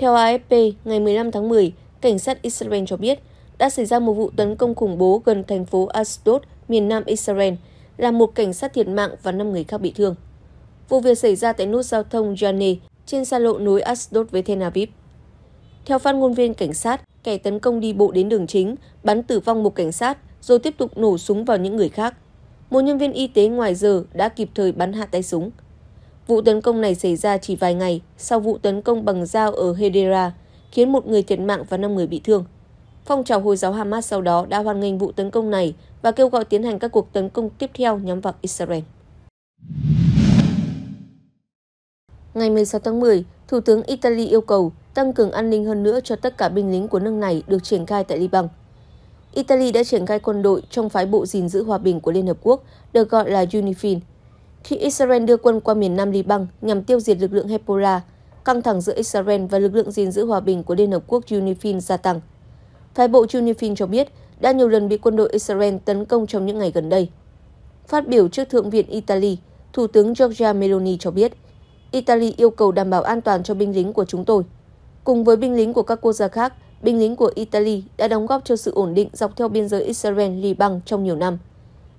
Theo AFP, ngày 15 tháng 10, cảnh sát Israel cho biết đã xảy ra một vụ tấn công khủng bố gần thành phố Ashdod, miền nam Israel, làm một cảnh sát thiệt mạng và 5 người khác bị thương. Vụ việc xảy ra tại nút giao thông Jane trên xa lộ nối Ashdod với Tel Aviv. Theo phát ngôn viên cảnh sát, kẻ tấn công đi bộ đến đường chính, bắn tử vong một cảnh sát, rồi tiếp tục nổ súng vào những người khác. Một nhân viên y tế ngoài giờ đã kịp thời bắn hạ tay súng. Vụ tấn công này xảy ra chỉ vài ngày sau vụ tấn công bằng dao ở Hedera, khiến một người thiệt mạng và 5 người bị thương. Phong trào Hồi giáo Hamas sau đó đã hoan nghênh vụ tấn công này và kêu gọi tiến hành các cuộc tấn công tiếp theo nhắm vào Israel. Ngày 16 tháng 10, Thủ tướng Italy yêu cầu tăng cường an ninh hơn nữa cho tất cả binh lính của nước này được triển khai tại Liban. Italy đã triển khai quân đội trong phái bộ gìn giữ hòa bình của Liên Hợp Quốc, được gọi là UNIFIL, khi Israel đưa quân qua miền Nam Liban nhằm tiêu diệt lực lượng Hezbollah, căng thẳng giữa Israel và lực lượng gìn giữ hòa bình của Liên Hợp Quốc UNIFIL gia tăng. Phái bộ UNIFIL cho biết đã nhiều lần bị quân đội Israel tấn công trong những ngày gần đây. Phát biểu trước Thượng viện Italy, Thủ tướng Giorgia Meloni cho biết, Italy yêu cầu đảm bảo an toàn cho binh lính của chúng tôi. Cùng với binh lính của các quốc gia khác, binh lính của Italy đã đóng góp cho sự ổn định dọc theo biên giới Israel-Liban trong nhiều năm.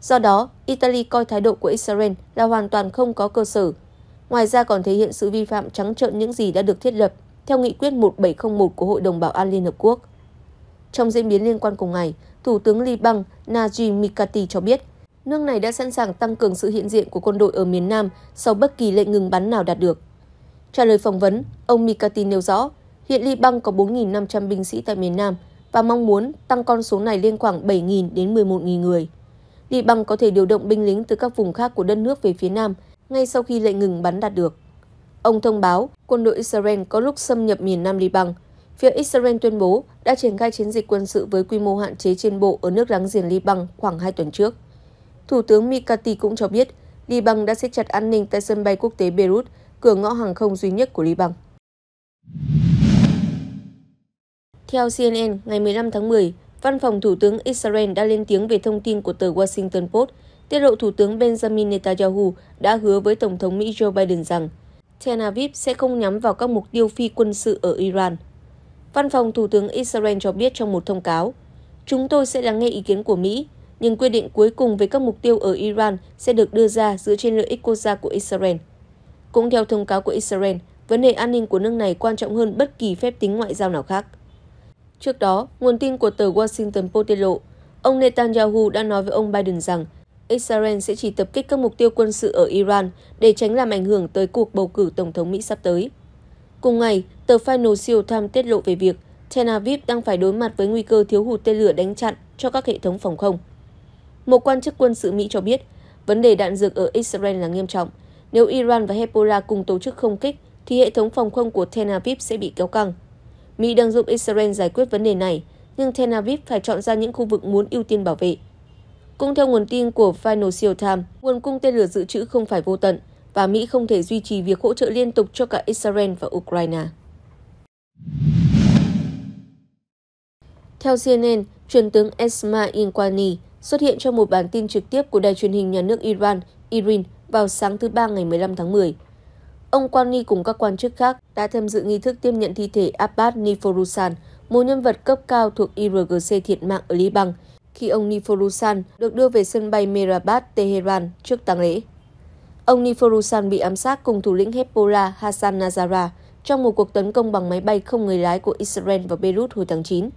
Do đó, Italy coi thái độ của Israel là hoàn toàn không có cơ sở. Ngoài ra còn thể hiện sự vi phạm trắng trợn những gì đã được thiết lập theo nghị quyết 1701 của Hội đồng Bảo an Liên Hợp Quốc. Trong diễn biến liên quan cùng ngày, Thủ tướng Liban Najib Mikati cho biết, nước này đã sẵn sàng tăng cường sự hiện diện của quân đội ở miền Nam sau bất kỳ lệnh ngừng bắn nào đạt được. Trả lời phỏng vấn, ông Mikati nêu rõ, hiện Liban có 4.500 binh sĩ tại miền Nam và mong muốn tăng con số này lên khoảng 7.000 đến 11.000 người. Liban băng có thể điều động binh lính từ các vùng khác của đất nước về phía nam ngay sau khi lệnh ngừng bắn đạt được. Ông thông báo quân đội Israel có lúc xâm nhập miền Nam Liban. Phía Israel tuyên bố đã triển khai chiến dịch quân sự với quy mô hạn chế trên bộ ở nước láng giềng Liban khoảng 2 tuần trước. Thủ tướng Mikati cũng cho biết Liban đã siết chặt an ninh tại sân bay quốc tế Beirut, cửa ngõ hàng không duy nhất của Liban. Theo CNN, ngày 15 tháng 10, Văn phòng Thủ tướng Israel đã lên tiếng về thông tin của tờ Washington Post, tiết lộ Thủ tướng Benjamin Netanyahu đã hứa với Tổng thống Mỹ Joe Biden rằng Tel Aviv sẽ không nhắm vào các mục tiêu phi quân sự ở Iran. Văn phòng Thủ tướng Israel cho biết trong một thông cáo, Chúng tôi sẽ lắng nghe ý kiến của Mỹ, nhưng quyết định cuối cùng về các mục tiêu ở Iran sẽ được đưa ra dựa trên lợi ích quốc gia của Israel. Cũng theo thông cáo của Israel, vấn đề an ninh của nước này quan trọng hơn bất kỳ phép tính ngoại giao nào khác. Trước đó, nguồn tin của tờ Washington Post tiết lộ, ông Netanyahu đã nói với ông Biden rằng Israel sẽ chỉ tập kích các mục tiêu quân sự ở Iran để tránh làm ảnh hưởng tới cuộc bầu cử tổng thống Mỹ sắp tới. Cùng ngày, tờ Financial Times tiết lộ về việc Tel Aviv đang phải đối mặt với nguy cơ thiếu hụt tên lửa đánh chặn cho các hệ thống phòng không. Một quan chức quân sự Mỹ cho biết, vấn đề đạn dược ở Israel là nghiêm trọng. Nếu Iran và Hezbollah cùng tổ chức không kích, thì hệ thống phòng không của Tel Aviv sẽ bị kéo căng. Mỹ đang giúp Israel giải quyết vấn đề này, nhưng Tel Aviv phải chọn ra những khu vực muốn ưu tiên bảo vệ. Cũng theo nguồn tin của Financial Times, nguồn cung tên lửa dự trữ không phải vô tận và Mỹ không thể duy trì việc hỗ trợ liên tục cho cả Israel và Ukraine. Theo CNN, truyền tướng Esmail Qani xuất hiện trong một bản tin trực tiếp của đài truyền hình nhà nước Iran, Irin, vào sáng thứ Ba ngày 15 tháng 10. Ông Kwani cùng các quan chức khác đã tham dự nghi thức tiêm nhận thi thể Abbas Niforusan, một nhân vật cấp cao thuộc IRGC thiệt mạng ở Liban, khi ông Niforusan được đưa về sân bay Mehrabad, Tehran trước tang lễ. Ông Niforusan bị ám sát cùng thủ lĩnh Hezbollah Hassan Nazara trong một cuộc tấn công bằng máy bay không người lái của Israel vào Beirut hồi tháng 9.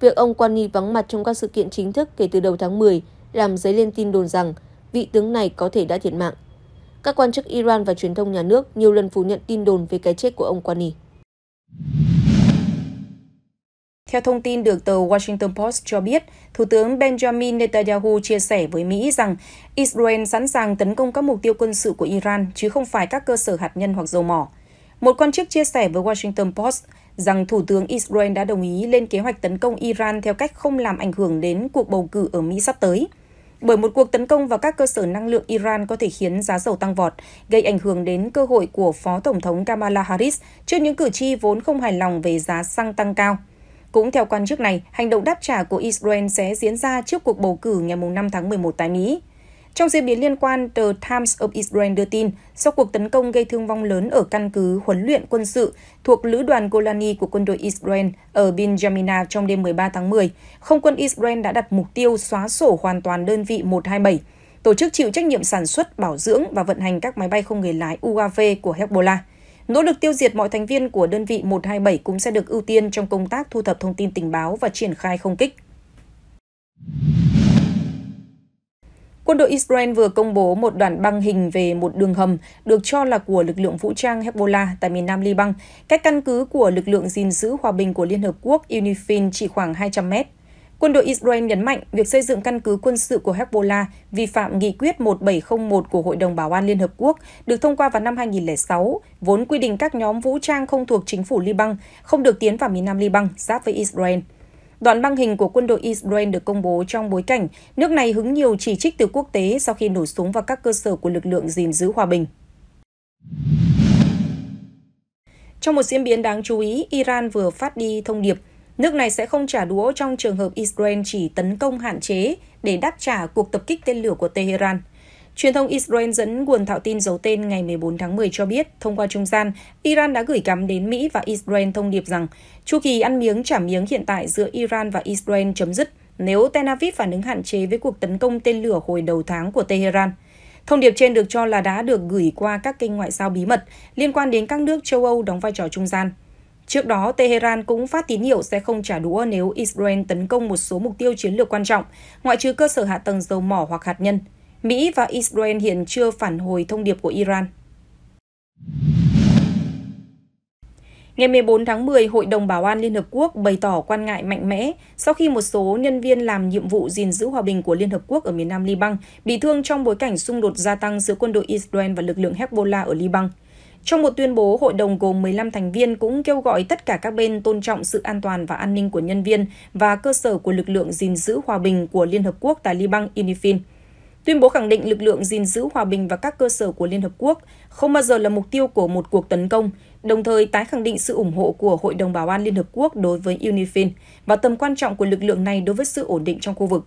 Việc ông Kwani vắng mặt trong các sự kiện chính thức kể từ đầu tháng 10 làm dấy lên tin đồn rằng vị tướng này có thể đã thiệt mạng. Các quan chức Iran và truyền thông nhà nước nhiều lần phủ nhận tin đồn về cái chết của ông Qani. Theo thông tin được tờ Washington Post cho biết, Thủ tướng Benjamin Netanyahu chia sẻ với Mỹ rằng Israel sẵn sàng tấn công các mục tiêu quân sự của Iran chứ không phải các cơ sở hạt nhân hoặc dầu mỏ. Một quan chức chia sẻ với Washington Post rằng Thủ tướng Israel đã đồng ý lên kế hoạch tấn công Iran theo cách không làm ảnh hưởng đến cuộc bầu cử ở Mỹ sắp tới bởi một cuộc tấn công vào các cơ sở năng lượng Iran có thể khiến giá dầu tăng vọt, gây ảnh hưởng đến cơ hội của Phó Tổng thống Kamala Harris trước những cử tri vốn không hài lòng về giá xăng tăng cao. Cũng theo quan chức này, hành động đáp trả của Israel sẽ diễn ra trước cuộc bầu cử ngày 5 tháng 11 tại Mỹ. Trong diễn biến liên quan, tờ Times of Israel đưa tin, sau cuộc tấn công gây thương vong lớn ở căn cứ huấn luyện quân sự thuộc lữ đoàn Golani của quân đội Israel ở Benjamina trong đêm 13 tháng 10, không quân Israel đã đặt mục tiêu xóa sổ hoàn toàn đơn vị 127, tổ chức chịu trách nhiệm sản xuất, bảo dưỡng và vận hành các máy bay không người lái UAV của Hezbollah. Nỗ lực tiêu diệt mọi thành viên của đơn vị 127 cũng sẽ được ưu tiên trong công tác thu thập thông tin tình báo và triển khai không kích. Quân đội Israel vừa công bố một đoạn băng hình về một đường hầm được cho là của lực lượng vũ trang Hezbollah tại miền nam Liban, cách căn cứ của lực lượng gìn giữ hòa bình của Liên Hợp Quốc UNIFIL chỉ khoảng 200 mét. Quân đội Israel nhấn mạnh việc xây dựng căn cứ quân sự của Hezbollah vi phạm nghị quyết 1701 của Hội đồng Bảo an Liên Hợp Quốc được thông qua vào năm 2006, vốn quy định các nhóm vũ trang không thuộc chính phủ Liban không được tiến vào miền nam Liban giáp với Israel. Đoạn băng hình của quân đội Israel được công bố trong bối cảnh nước này hứng nhiều chỉ trích từ quốc tế sau khi nổ súng vào các cơ sở của lực lượng gìn giữ hòa bình. Trong một diễn biến đáng chú ý, Iran vừa phát đi thông điệp nước này sẽ không trả đũa trong trường hợp Israel chỉ tấn công hạn chế để đáp trả cuộc tập kích tên lửa của Tehran – Truyền thông Israel dẫn nguồn thạo tin giấu tên ngày 14 tháng 10 cho biết, thông qua trung gian, Iran đã gửi cắm đến Mỹ và Israel thông điệp rằng chu kỳ ăn miếng trả miếng hiện tại giữa Iran và Israel chấm dứt nếu Tel Aviv phản ứng hạn chế với cuộc tấn công tên lửa hồi đầu tháng của Tehran. Thông điệp trên được cho là đã được gửi qua các kênh ngoại giao bí mật liên quan đến các nước châu Âu đóng vai trò trung gian. Trước đó, Tehran cũng phát tín hiệu sẽ không trả đũa nếu Israel tấn công một số mục tiêu chiến lược quan trọng, ngoại trừ cơ sở hạ tầng dầu mỏ hoặc hạt nhân. Mỹ và Israel hiện chưa phản hồi thông điệp của Iran. Ngày 14 tháng 10, Hội đồng Bảo an Liên Hợp Quốc bày tỏ quan ngại mạnh mẽ sau khi một số nhân viên làm nhiệm vụ gìn giữ hòa bình của Liên Hợp Quốc ở miền Nam Liban bị thương trong bối cảnh xung đột gia tăng giữa quân đội Israel và lực lượng Hezbollah ở Liban. Trong một tuyên bố, hội đồng gồm 15 thành viên cũng kêu gọi tất cả các bên tôn trọng sự an toàn và an ninh của nhân viên và cơ sở của lực lượng gìn giữ hòa bình của Liên Hợp Quốc tại Liban UNIFIL. Tuyên bố khẳng định lực lượng gìn giữ hòa bình và các cơ sở của Liên Hợp Quốc không bao giờ là mục tiêu của một cuộc tấn công, đồng thời tái khẳng định sự ủng hộ của Hội đồng Bảo an Liên Hợp Quốc đối với UNIFIL và tầm quan trọng của lực lượng này đối với sự ổn định trong khu vực.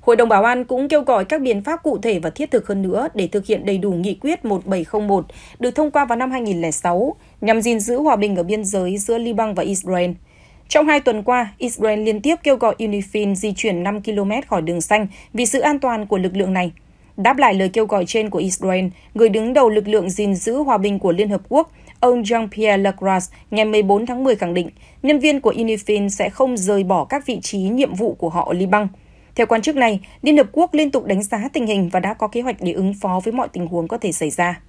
Hội đồng Bảo an cũng kêu gọi các biện pháp cụ thể và thiết thực hơn nữa để thực hiện đầy đủ nghị quyết 1701 được thông qua vào năm 2006 nhằm gìn giữ hòa bình ở biên giới giữa Liban và Israel – trong hai tuần qua, Israel liên tiếp kêu gọi UNIFIL di chuyển 5 km khỏi đường xanh vì sự an toàn của lực lượng này. Đáp lại lời kêu gọi trên của Israel, người đứng đầu lực lượng gìn giữ hòa bình của Liên Hợp Quốc, ông Jean-Pierre Lacroix, ngày 14 tháng 10 khẳng định nhân viên của UNIFIL sẽ không rời bỏ các vị trí nhiệm vụ của họ ở Liban. Theo quan chức này, Liên Hợp Quốc liên tục đánh giá tình hình và đã có kế hoạch để ứng phó với mọi tình huống có thể xảy ra.